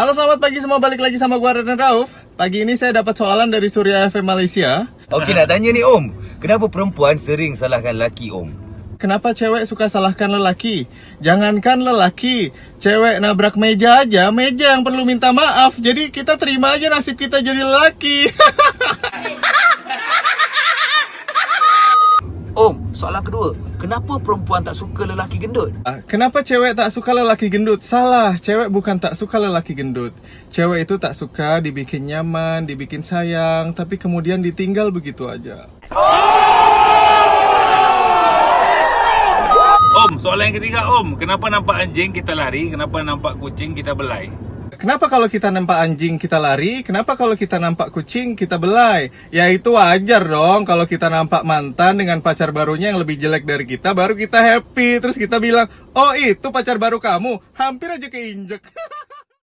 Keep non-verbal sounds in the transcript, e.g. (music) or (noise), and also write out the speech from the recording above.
Halo selamat pagi semua balik lagi sama gua dan Rauf. Pagi ini saya dapat soalan dari Surya FM Malaysia. Okey nak tanya ni Om, kenapa perempuan sering salahkan lelaki Om? Kenapa cewek suka salahkan lelaki? Jangankan lelaki, cewek nabrak meja aja, meja yang perlu minta maaf. Jadi kita terima aja nasib kita jadi lelaki. (laughs) Om, soalan kedua, kenapa perempuan tak suka lelaki gendut? Uh, kenapa cewek tak suka lelaki gendut? Salah, cewek bukan tak suka lelaki gendut. Cewek itu tak suka dibikin nyaman, dibikin sayang, tapi kemudian ditinggal begitu aja. Om, soalan yang ketiga, Om, kenapa nampak anjing kita lari, kenapa nampak kucing kita belai? Kenapa kalau kita nampak anjing kita lari? Kenapa kalau kita nampak kucing kita belai? Ya itu wajar dong kalau kita nampak mantan dengan pacar barunya yang lebih jelek dari kita baru kita happy terus kita bilang, "Oh, itu pacar baru kamu." Hampir aja keinjek. (laughs)